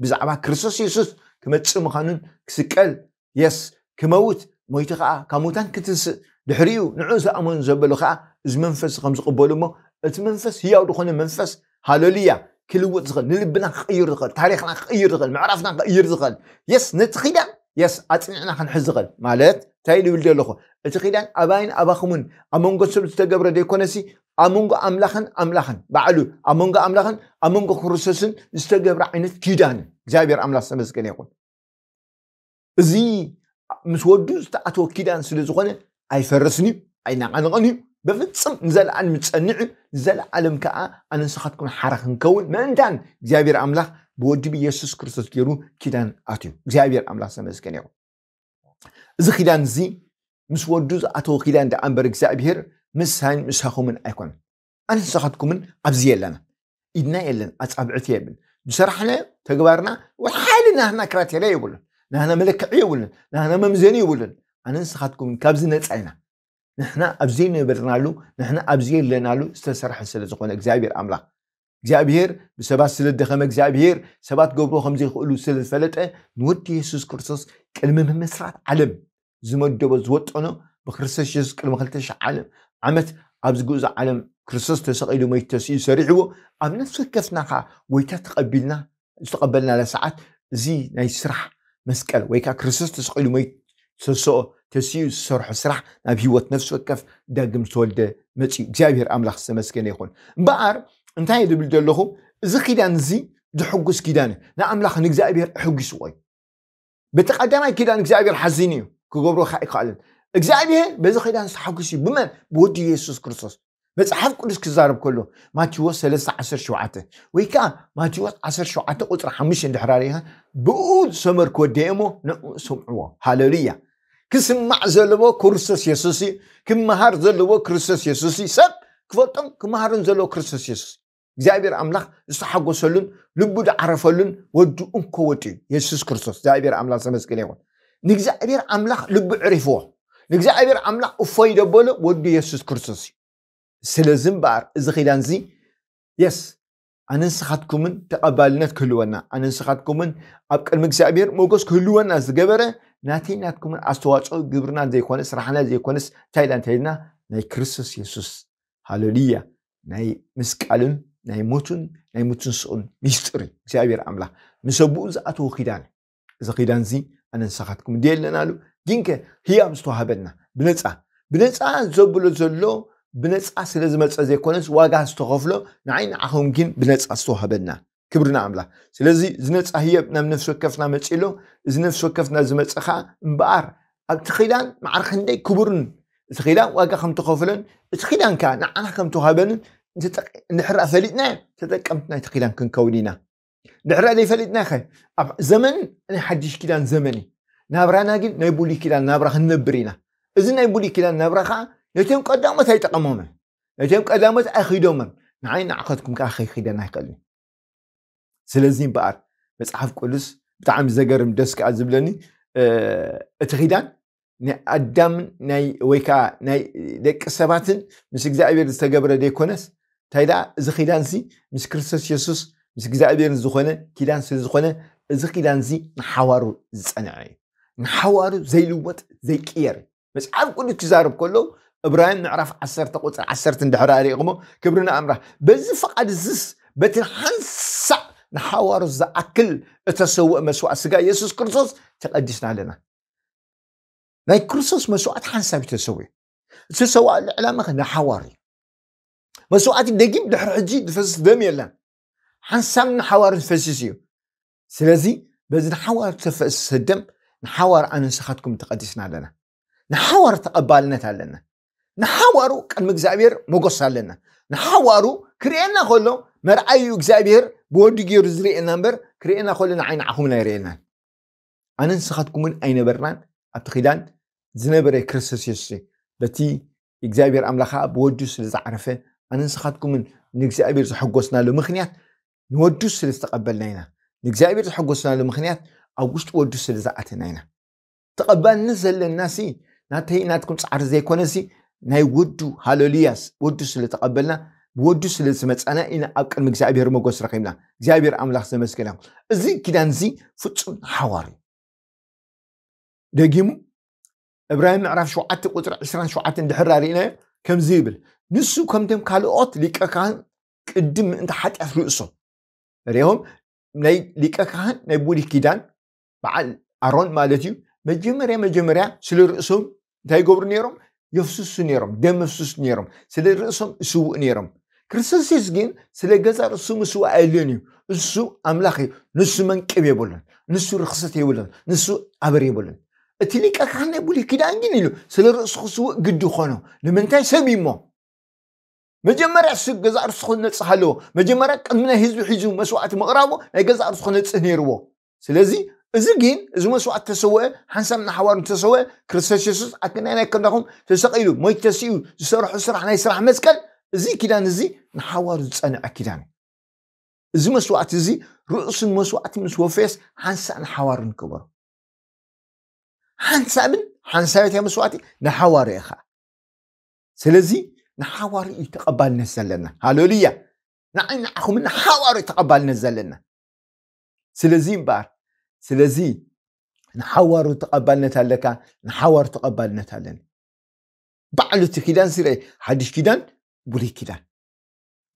بزعبا كرسوس يسوس كما تسمو خانون كسكال يس كموت موتي خا كموتان كتس دحريو نعوز امون زبلخا زمنفس خمس قبولو እቲ መንፈስ ህያው ዝኾነ መንፈስ ሃሌሉያ ክልውጥ ዝኽእል ንልብና ክቕይር ዝኽእል ታሪክና ክቕይር ዝኽእል ምዕራፍና ክቕይር ዝኽእል የስ ነቲ ኺዳን የስ ኣፅኒዕና ክንሕዝ ዝኽእል ማለት እንታይ ልብል ዘለኹ እቲ ኺዳን ኣባይን ኣባኹምን ኣብ መንጎ ሰብ ዝተገብረ ደይኮነሲ ኣብ መንጎ ኣምላኽን ኣምላኽን ባዕሉ ኣብ መንጎ ኣምላኽን ኣብ መንጎ ክርስቶስን ዝተገብረ ዓይነት ኪዳን እግዚኣብሔር ኣምላኽ ዝተመስገነ ይኹን እዚ ምስ ወዱ ዝተኣተወ ኪዳን ስለ ዝኾነ ኣይፈረስን እዩ ኣይናዓንቕን እዩ ብፍፅም ንዘለዓለም ዝፀንዕ ዘለዓለም ከዓ ኣነንስኻትኩም ሓረ ክንከውን ምእንታን እግዚኣብሔር ኣምላኽ ብወዲብ ኢየሱስ ክርስቶስ ገይሩ ኪዳን ኣትዩ እግዚኣብሔር ኣምላኽ ዘመስገን ዮ እዚ ኪዳን እዚ ምስ ወዱ ዝኣተወ ኪዳን ዳኣ እምበር እግዚኣብሄር ምሳይን ምሳኹምን ኣይኮነን ኣነንስኻትኩምን ኣብዚ የለና ኢድና የለን ኣፃብዕቲ የብን ብስራሕና ተግባርና ወሓይሊ ናህና ክራቴርያ የብሉን ናህና መለክዒ የብሉን ናህና መምዘኒ የብሉን ኣነንስኻትኩምን ካብዚ ነፃ ኢና ንሕና ኣብዚ ነበርናሉ ንሕና ኣብዚ ኣለናሉ ዝተሰርሐ ስለ ዝኾነ እግዚኣብሔር ኣምላኽ እግዚኣብሔር ብሰባት ስለ ደኸመ እግዚኣብሔር ሰባት ገብሮ ከምዘይክእሉ ስለ ዝፈለጠ ንወዲ የሱስ ክርስቶስ ቅድሚ ምምስራት ዓለም ዝመደቦ ዝወጠኖ ብክርስቶስ የሱስ ቅድሚ 2ልተ ዓለም ዓመት ኣብዚ ጉእዚ ዓለም ክርስቶስ ተሰቂሉ መይት ተስኡ ሰሪሕዎ ኣብ ነፍሲ ከፍና ከዓ ጎይታ ተቐቢልና ዝተቐበልና ሰዓት እዚ ናይ ስራሕ መስቀል ወይ ከዓ ክርስቶስ ተሰቂሉ መይት ተስኦ ተስዩ ዝሰርሖ ስራሕ ናብ ሂወት ነፍሲ ወከፍ ዳግም ዝተወልደ መፅኡ እግዚኣብሔር ኣምላኽ ዝተመስገነ ይኹን እምበኣር እንታይ ልብል ዘለኹ እዚ ኪዳን እዚ ዝሕጉስ ኪዳን ንኣምላኽ ንእግዚኣብሔር ሕጊስዎ እዩ በቲ ቀዳማይ ኪዳን እግዚኣብሔር ሓዚን እዩ ክገብሮ ካ ይከኣለን እግዚኣብሔር በዚ ኪዳን ዝተሓጉስ እዩ ብመን ብወዲ የሱስ ክርስቶስ መፅሓፍ ቅዱስ ክዛረብ ከሎ ማቴዎስ 317 ወይ ከዓ ማቴዎስ 17 ቁፅሪ 5 ድሕራሪኻ ብኡ ዝሰመር ክወደየ እሞ ንኡ ስምዕዎ ሃሌሉያ ክስማዕ ዘለዎ ክርስቶስ የሱስ እዩ ክመሃር ዘለዎ ክርስቶስ የሱስ እዩ ሰብ ክፈልጦም ክመሃርን ዘለዎ ክርስቶስ የሱስ እግዚኣብሔር ኣምላኽ ዝተሓጎሰሉን ልቡ ዳዓረፈሉን ወዱ እንኮ ወጡ እዩ የሱስ ክርስቶስ እግዚኣብሔር ኣምላኽ ተመስገን ይኹን ንእግዚኣብሔር ኣምላኽ ልቡ ዕሪፍዎ ንእግዚኣብሔር ኣምላኽ እፎይ ደበሎ ወዱ የሱስ ክርስቶስ እዩ ስለዚ እምበኣር እዚ ኺዳን እዚ የስ ኣነ ንስኻትኩምን ተቐባልነት ክህልወና ኣነ ንስኻትኩምን ኣብ ቅድሚ እግዚኣብሔር መጎስ ክህልወና ዝገበረ ናተይ ናትኩምን ኣስተዋፅኦ ግብርና ዘይኮነስ ራሕና ዘይኮነስ እንታይ ኢላ እንተይልና ናይ ክርስቶስ የሱስ ሃሌሉያ ናይ ምስቃልን ናይ ሞቱን ናይ ስኡን ሚስጢር እዩ እግዚኣብሔር ኣምላኽ ምስ ዝኣተዎ ኪዳን እዚ ኪዳን እዚ ኣነንሳኻትኩም እንዲ ኣለናሉ ግንከ ህያም ዝተዋሃበና ብነፃ ብነፃ ዘብሎ ዘሎ ብነፃ ስለ ዝመፀ ዘይኮነስ ዋጋ ዝተኸፍሎ ንዓይ ንዓኸም ግን ብነፃ ዝተዋሃበና كبرنا عمله سلازي زنت أهيب نام نفس وكفنا متشيلو زنفس وكفنا زمتخا مبار أتخيلان مع رخندي كبرن أتخيلان واقع خم تخافلن أتخيلان كا نعنا خم تهابن نتق تتك... نحر أفلتنا تتكمتنا أتخيلان كن كونينا نحر ألي فلتنا خي أب... زمن أنا حدش كيلان زمني نابرانا جل نيبولي كيلان نابرا خنبرينا إذا نيبولي كيلان نابرا خا نتيم قدامه تيتقمومه نتيم قدامه أخيدومه نعين عقدكم كأخي خيدنا يقلني ስለዚ እምበኣር መፅሓፍ ቅዱስ ብጣዕሚ ዘገርም ደስ ከዓ ዝብለኒ እቲ ኺዳን ናይ ኣዳምን ወይ ከዓ ናይ ደቂ ሰባትን ምስ እግዚኣብሔር ዝተገብረ ደይኮነስ እንታይ ደኣ እዚ ኪዳን ሲ ምስ ክርስቶስ የሱስ ምስ እግዚኣብሔር ዝኮነ ኪዳን ስለዝኮነ እዚ ኪዳን ዚ ንሓዋሩ ዝፀንዐ እዩ ንሓዋሩ ዘይልወጥ ዘይቅየር መፅሓፍ ቅዱስ ክዛርብ ከሎ ዕብራይም ምዕራፍ 1 ቁፅሪ 1 እንዳሕራ ሪኢኹሞ ክብርና ኣምራህ በዚ ፈቓድ ዝስ በቲ ሓንስ نحاور زأكل تسوء مسوء سجا يسوس كرسوس تقدسنا لنا ناي كرسوس مسوء حنسى بتسوي تسوى الإعلام خلنا حواري مسوء دقيم دحر حجي دفس دم يلا حنسى من حوار فسيسيو سلازي بس نحاور تفس الدم نحاور أن سخطكم تقدسنا لنا نحاور تقبالنا تعلنا نحاورو كان مقصر لنا نحاورو كرينا خلو መርኣዩ እግዚኣብሔር ብወዲ ገይሩ ዝርኤየና እምበር ክርኤየና ከሎና ዓይኒ ዓኹምና ይርኤየልናን ኣነ ንስኻትኩም እውን ኣይነበርናን ኣብቲ ኺዳን ዝነበረ ክርስቶስ የሱስ በቲ እግዚኣብሔር ኣምላኻ ብወዱ ስለዝዓረፈ ኣነ ንስኻትኩምን ንእግዚኣብሔር ዝሐጎስናሉ ምክንያት ንወዱ ስለዝተቐበልና ኢና ንእግዚኣብሔር ዝሐጎስናሉ ምክንያት ኣብ ውሽጢ ወዱ ስለዝኣተና ኢና ተቐባልነት ዘለና ናተይ ናትኩም ፃዕሪ ዘይኮነ ናይ ወዱ ሃሌሉያስ ወዱ ስለተቐበልና ودو سلل سمتسانا إنا أبقل مكزابير مغوس رقيمنا زيابير أملاخ سمسكنا إزي كدان زي فتسون حواري دقيمو إبراهيم عرف شو عطي قطر عسران شو عطي اندحر كم زيبل نسو كم تم كالوات لكا كان كدم انت حتى أفرقصو ريهم ناي لكا كان نبولي كدان بعال أرون مالتيو مجمريا مجمريا سلو رقصو تاي قبر يفسس نيرم دم يفسس نيرم سلي الرئيسهم يسوء نيرم ክርስቶስ ግን ስለ ገዛ ርእሱ ምስ ኣየልዮን እዩ ንሱ ኣምላኽ እዩ ንሱ መንቅብ የብሎን ንሱ ርክሰት የብሎን ንሱ ኣበር የብሎን እቲ ሊቀ ካህናይ ብሉይ ኪዳን ግን ኢሉ ስለ ርእሱ ክስውእ ግዲ ኮኖ ንምንታይ ሰብ እሞ መጀመርያ ሱ ገዛ ርእሱ ክነፅህ ኣለዎ መጀመርያ ቅድሚ ናይ ህዝቢ ሒዙ መስዋዕቲ ምቕራቦ ናይ ገዛ ርእሱ ክነፅህ ነይርዎ ስለዚ እዚ ግን እዚ መስዋዕት ተሰውአ ሓንሳብ ናሓዋር ተሰውአ ክርስቶስ የሱስ ኣክናይ ናይ ከዳኹም ተሰቂሉ ሞይ ተስኡ ዝሰርሑ ስራሕ ናይ ስራሕ መስቀል እዚ ኪዳን እዚ ንሓዋር ዝፀንዐ ኪዳን እዩ እዚ መስዋዕቲ እዚ ርእሱን መስዋዕቲ ምስ ወፈየስ ሓንሳእን ሓዋርን ክበሩ ሓንሳብን ሓንሳቤት እያ መስዋዕቲ ንሓዋር እየ ከዓ ስለዚ ንሓዋር እዩ ተቐባልነት ዘለና ሃሌሉያ ንዓይ ንዓኹም ንሓዋር እዩ ተቐባልነት ዘለና ስለዚ እምበኣር ስለዚ ንሓዋር ተቐባልነት ኣለካ ንሓዋር ተቐባልነት ኣለኒ ባዕሉ እቲ ኪዳን ስርአ ሓድሽ ኪዳን بولي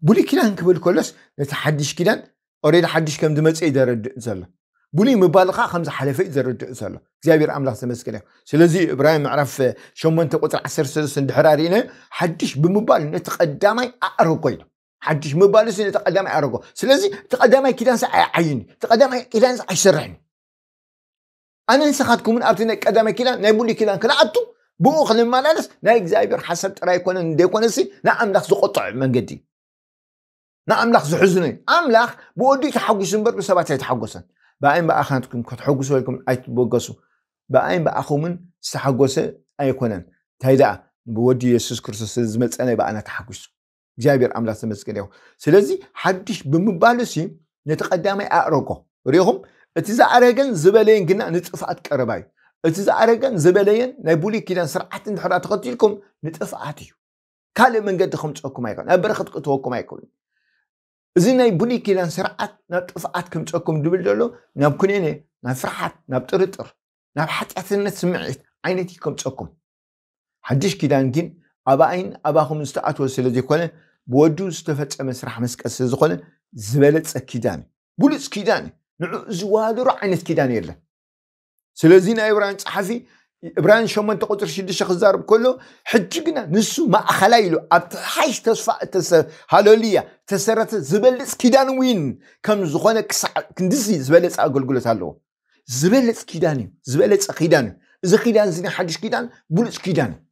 بوليكيدن كبل كلش نتحدش كيدن أريد حدش كم دمت إيه درد زلا بولي مبالغة خمسة حلفة درد زلا زابير أملاك تمسكله سلزي إبراهيم عرف شمن تقطع عسر سلس دحرارينا حدش بمبال نتقدامي أرقينا حدش مبالس نتقدامي أرقو سلزي تقدامي كيدن سعيني تقدامي كيدن سعيسرعني أنا نسخاتكم من أرتنا قدامي كيدن نبولي كيدن كلا أتو ብኡ ክንመላለስ ናይ እግዚኣብሔር ሓሳብ ጥራይ ኮነ እንደይኮነሲ ንኣምላኽ ዝቆጥዕ መንገዲ ንኣምላኽ ዝሕዝኑ እዩ ኣምላኽ ብወዲኡ ተሓጒሱ እምበር ብሰባት ኣይተሓጎሰን ብኣይን ብኣኻትኩም ክትሐጉሱ ወይኩም ኣይትበገሱ ብኣይን ብኣኹምን ዝተሓጎሰ ኣይኮነን እንታይ ደኣ ብወዲ የሱስ ክርስቶስ ዝመፀነ ብኣና ተሓጒሱ እግዚኣብሔር ኣምላኽ ተመስገን ይኹ ስለዚ ሓድሽ ብምባሉ ሲ ነቲ ቀዳማይ ኣእረጎ ሪኹም እቲ ዝኣረገን ዝበለየን ግና ንጥፋኣት ቀረባ እዩ እቲ ዝኣረገን ዝበለየን ናይ ብሉይ ኪዳን ስርዓት እንድሕር ተኸቲልኩም ንጥፍኣት እዩ ካልእ መንገዲ ከምፅአኩም ኣይኮን ኣብ በረክት ክትወኩም ኣይኮን እዚ ናይ ብሉይ ኪዳን ስርዓት ናብ ጥፍኣት ከምፅአኩም ድብል ዘሎ ናብ ኩነኔ ናብ ፍርሓት ናብ ጥርጥር ናብ ሓጢኣትነት ስምዒት ዓይነት እዩ ከምፅአኩም ሓድሽ ኪዳን ግን ኣባኣይን ኣባኹም ዝተኣትወ ስለ ዘይኮነ ብወዱ ዝተፈፀመ ስራሕ መስቀል ስለ ዝኾነ ዝበለፀ ኪዳን እዩ ብሉፅ ኪዳን እዩ ንዕኡ ዝዋድሩ ዓይነት ኪዳን የለን سلزين ابران صحفي ابران شومن تقطر شي دش خزارب كله حجنا نسو ما خلايلو ات حيش تصفى تس هالوليا تسرت زبلس كيدان وين كم زخونه كسا كندسي زبلس اغلغلت هالو زبلس كيدان زبلس اخيدان اذا كيدان زين حدش كيدان بولس كيدان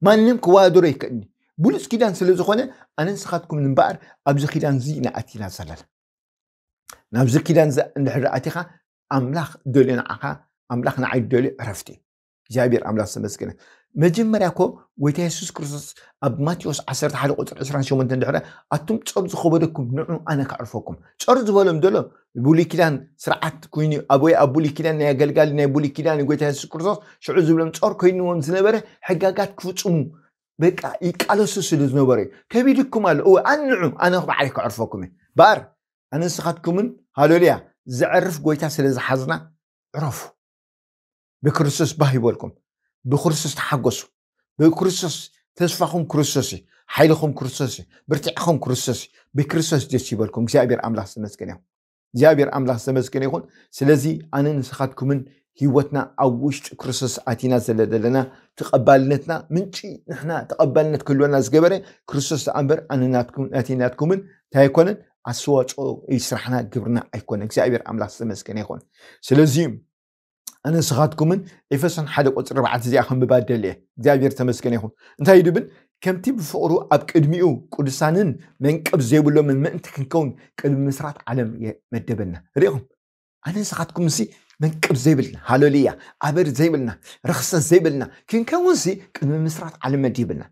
ما نم كوادوري كني بولس كيدان سلزخونه انا نسخاتكم من بعد ابز كيدان زين اتينا سلال نابز كيدان ز عند حراتيخه املاخ دولين عقا أملاك نعيدولي رفتي جابير أملاخ سمسكنا مجمّر أكو ويتا يسوس كرسوس أب ماتيوس عسرت تحالي قطر عسران شو من تندعنا أتم تشرز خبركم نعم أنا كعرفوكم تشرز ولم دولو بولي كلان سرعات كويني أبوي أبولي كلان نيا قلقال نيا بولي كلان ويتا يسوس كرسوس شعوز بلم تشار كويني ومزنبرة حقاقات كفتشمو بقى يقالسو سلوز نبري كبيدكم قال او انعو انا اخب عليك عرفكم بار انا سخاتكم هالوليا زعرف قويتا سلز حزنا عرفوا ብክርስቶስ ባህ ይበልኩም ብክርስቶስ ተሓገሱ ብክርስቶስ ተስፋኹም ክርስቶስ እዩ ሓይልኹም ክርስቶስ እዩ ብርትዕኹም ክርስቶስ እዩ ብክርስቶስ ደስ ይበልኩም እግዚኣብሔር ኣምላኽ ዝተመስገን እዮም እግዚኣብሔር ኣምላኽ ዝተመስገን ይኹን ስለዚ ኣነ ንስኻትኩምን ሂወትና ኣብ ውሽጢ ክርስቶስ ኣቲና ዘለ ዘለና ተቐባልነትና ምንጪ ንሕና ተቐባልነት ክህልወና ዝገበረ ክርስቶስ ኣ እምበር ኣነናትኩምን እንታይ ኣይኮነን ኣስዋፅኦ ይስራሕና ግብርና ኣይኮነን እግዚኣብሔር ኣምላኽ ዝተመስገነ ይኹን ስለዚ أنا سخاتكم من إفسن حدا قصر بعد زي أخم ببادلة زي بير تمسكن يخون أنت هيدو بن كم تيب فقرو أب كدميو كدسانن من قبل زي بلو من ما أنت كون كل مسرات عالم مدبنا ريهم أنا سخاتكم سي من قبل زي بلنا هالوليا أبر زي بلنا رخصة زي بلنا كون سي كل مسرات عالم مدبنا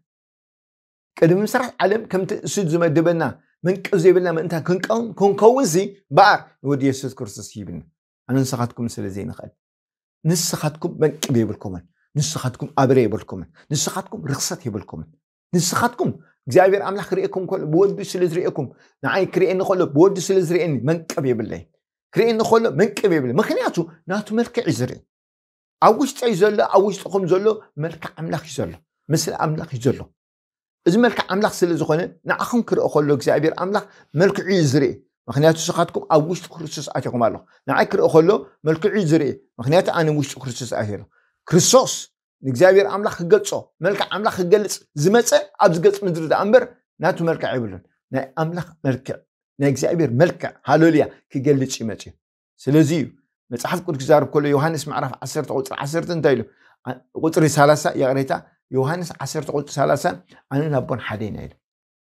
كل مسرات عالم كم تسد مدبنا من قبل زي بلنا ما أنت كون كون سي بار ودي يسوس كرسي بلنا أنا سخاتكم سلزين خالد ንስኻትኩም መንቅብ የብልኩምን ንስኻትኩም ኣብረ የብልኩምን ንስኻትኩም ርክሰት የብልኩምን ንስኻትኩም እግዚኣብሔር ኣምላኽ ክሪኤኩም ከሎ ብወዲ ስለ ዝርኤኩም ንዓይ ክርኤኒ ከሎ ብወዲ ስለ ዝርኤኒ መንቀብ የብለይ ክርኤኒ ከሎ መንቀብ የብለይ ምክንያቱ ናቱ መልክዕ እዩ ዝርኢ ኣብ ውሽጠይ ዘሎ ኣብ ውሽጢኹም ዘሎ መልክዕ ኣምላኽ እዩ ዘሎ ምስሊ ኣምላኽ እዩ ዘሎ እዚ መልክዕ ኣምላኽ ስለ ዝኾነ ንዓኹም ክርኢ ከሎ እግዚኣብሔር ኣምላኽ መልክዑ እዩ ዝርኢ مخنياتو سقاتكم او وشت كريستوس اتيكم الله نعاي كرئو خلو ملكو عيزري مخنياتو انا وشت كريستوس اتيكم كريستوس نكزابير عملاخ قلصو ملك عملاخ قلص زمتس ابز قلص مدرد عمبر ناتو ملك عيبلون نا عملاخ ملك نكزابير ملك هالوليا كي قلص يمتي سلزيو مصحف كنت كزارب كله يوهانس معرف عسرت قطر عسرت انتايلو قطر سالسة يا غريتا يوهانس عسرت قطر سالسة انا نبون حدين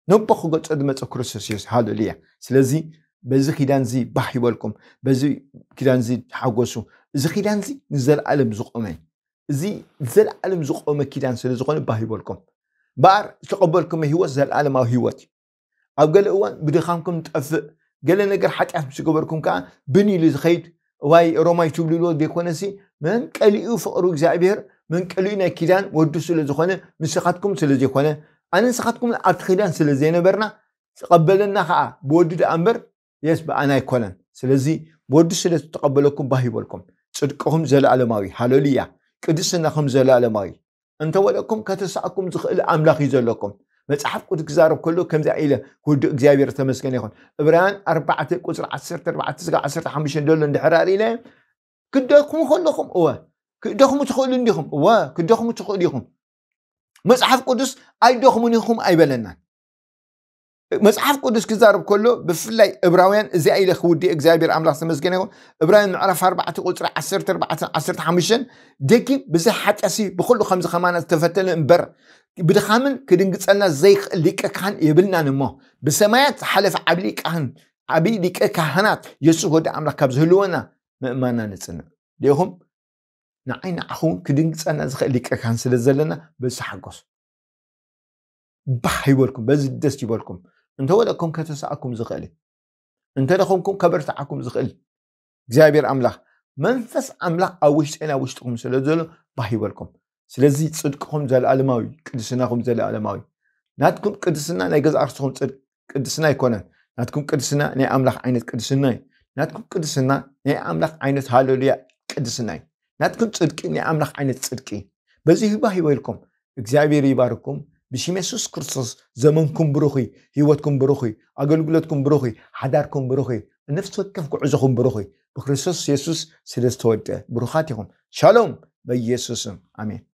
نبخو قطر دمتو كريسوس يوس هادو ليا سلزي በዚ ኪዳን እዚ ባህ ይበልኩም በዚ ኪዳን እዚ ሓጎሱ እዚ ኪዳን እዚ ንዘለዓለም ዝቆመ እዚ ዘለዓለም ዝቆመ ኪዳን ስለዝኮነ ባህ ይበልኩም በኣር ዝተቐበልኩም ሂወት ዘለዓለማዊ ሂወት እዩ ኣብ ገለ እዋን ብድኻምኩም ንጠፍእ ገለ ነገር ሓጢኣት ምስ ገበርኩም ከዓ ብን ኢሉ ዝኸይድ ዋይ ሮማይ ትብልልዎ ዘይኮነሲ መንቀሊኡ ፍቅሪ እግዚኣብሔር መንቀሊኡ ናይ ኪዳን ወዱ ስለ ዝኾነ ምስኻትኩም ስለ ዘይኮነ ኣነ ንስኻትኩም ኣብቲ ኪዳን ስለ ዘይነበርና ዝቐበለና ከዓ ብወዲ ደኣ እምበር የስ ብኣና ኣይኮነን ስለዚ ወዲ ስለ ዝተቐበለኩም ባሂበልኩም ፅድቅኹም ዘለኣለማዊ ሃሌሉያ ቅድስና ከም ዘለኣለማዊ እንተወለኩም ከተሳእኩም ዝኽእል ኣምላኽ እዩ ዘለኩም መፅሓፍ ቅዱስ ክዛረብ ከሎ ከምዚ ኢለ ውዲ እግዚኣብሔር ተመስገነ ይኹን ዕብራያን 4 ቁፅሪ 14 ስጋ 15 ደሎ እንድሕራር ኢለ ክደክሙ ከለኹም እወ ክደኽሙ ትኽእሉ እንዲኹም እወ ክደኽሙ ትኽእሉ ኢኹም መፅሓፍ ቅዱስ ኣይደኽሙን ኢኹም ኣይበለናን مصحف قدس كزارب كله بفلاي إبراهيم زي إلى خودي إخزابير أملاخ سمزجنه إبراهيم معرف أربعة قطرة عشرة أربعة عشرة حمشن دكي بزح حتى سي بخلو خمسة خمانة تفتل إمبر بدخامن كدين قتلنا زي ليك كان يبلنا نمو بسمات حلف عبلي كان عبي ليك كهنات يسوع هو ده أملاخ كبزهلونا ما ما ننسنا ديهم نعين أخون كدين قتلنا زي ليك كان سلزلنا بزح قص بحي بولكم بزدست انت ولكم كتسعكم زغل انت لكم كبر تعكم زغل اغزابير املاح منفس املاح اوش انا وشتكم سلازلو باهي ولكم سلازي صدقكم زال علماوي قدسناكم زال علماوي ناتكم قدسنا لا يغز ارسكم صدق قدسنا يكون ناتكم قدسنا ني املاح عينت قدسنا ناتكم قدسنا ني املاح عينت هاليلويا قدسنا ناتكم صدق ني املاح عينت صدقي بزي باهي ولكم اغزابير يبارككم باش ما سكرصص زمانكم بروخي كم بروخي أقلقلتكم بروخي حداركم بروخي النفس وكفكم كم بروخي بخريسوس يسوس سلستوت بروخاتكم شالوم بيسوس آمين